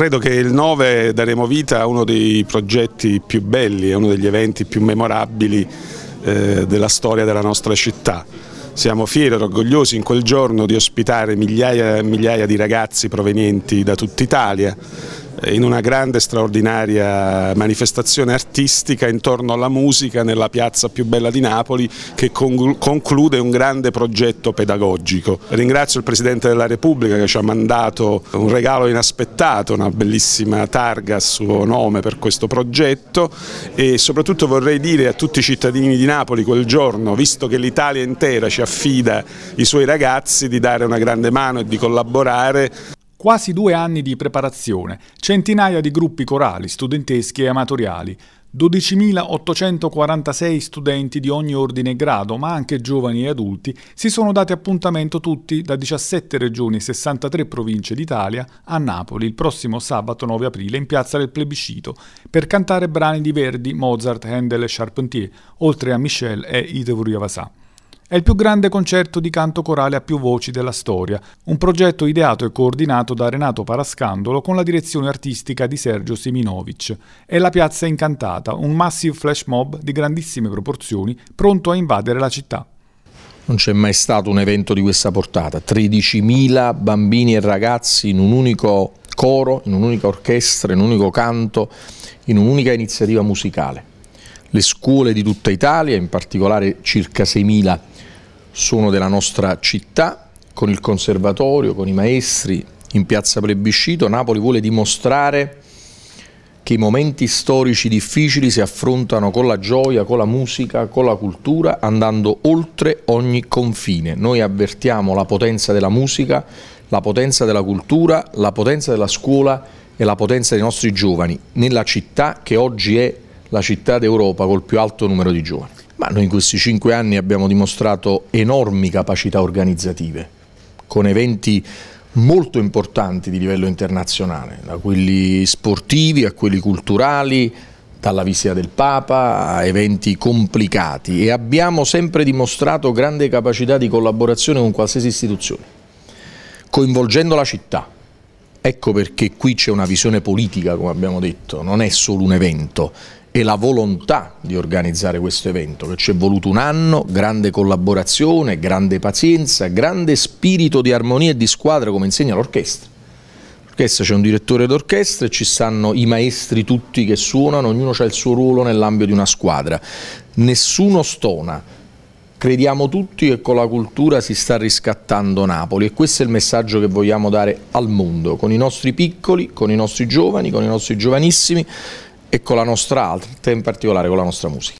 credo che il 9 daremo vita a uno dei progetti più belli, a uno degli eventi più memorabili eh, della storia della nostra città. Siamo fieri ed orgogliosi in quel giorno di ospitare migliaia e migliaia di ragazzi provenienti da tutta Italia in una grande e straordinaria manifestazione artistica intorno alla musica nella piazza più bella di Napoli che conclude un grande progetto pedagogico. Ringrazio il Presidente della Repubblica che ci ha mandato un regalo inaspettato, una bellissima targa a suo nome per questo progetto e soprattutto vorrei dire a tutti i cittadini di Napoli quel giorno, visto che l'Italia intera ci affida i suoi ragazzi, di dare una grande mano e di collaborare Quasi due anni di preparazione, centinaia di gruppi corali, studenteschi e amatoriali, 12.846 studenti di ogni ordine e grado, ma anche giovani e adulti, si sono dati appuntamento tutti da 17 regioni e 63 province d'Italia a Napoli il prossimo sabato 9 aprile in piazza del plebiscito per cantare brani di Verdi, Mozart, Handel e Charpentier, oltre a Michel e Itevoria Vasà. È il più grande concerto di canto corale a più voci della storia, un progetto ideato e coordinato da Renato Parascandolo con la direzione artistica di Sergio Seminovic. È la Piazza Incantata, un massive flash mob di grandissime proporzioni pronto a invadere la città. Non c'è mai stato un evento di questa portata, 13.000 bambini e ragazzi in un unico coro, in un'unica orchestra, in un unico canto, in un'unica iniziativa musicale. Le scuole di tutta Italia, in particolare circa 6.000 suono della nostra città, con il conservatorio, con i maestri, in piazza Plebiscito. Napoli vuole dimostrare che i momenti storici difficili si affrontano con la gioia, con la musica, con la cultura, andando oltre ogni confine. Noi avvertiamo la potenza della musica, la potenza della cultura, la potenza della scuola e la potenza dei nostri giovani nella città che oggi è la città d'Europa col più alto numero di giovani. Ma noi in questi cinque anni abbiamo dimostrato enormi capacità organizzative, con eventi molto importanti di livello internazionale, da quelli sportivi a quelli culturali, dalla visita del Papa a eventi complicati e abbiamo sempre dimostrato grande capacità di collaborazione con qualsiasi istituzione, coinvolgendo la città. Ecco perché qui c'è una visione politica, come abbiamo detto, non è solo un evento, e la volontà di organizzare questo evento, che ci è voluto un anno, grande collaborazione, grande pazienza, grande spirito di armonia e di squadra come insegna l'orchestra. L'orchestra c'è un direttore d'orchestra e ci stanno i maestri tutti che suonano, ognuno ha il suo ruolo nell'ambito di una squadra. Nessuno stona, crediamo tutti che con la cultura si sta riscattando Napoli e questo è il messaggio che vogliamo dare al mondo, con i nostri piccoli, con i nostri giovani, con i nostri giovanissimi e con la nostra arte, in particolare con la nostra musica.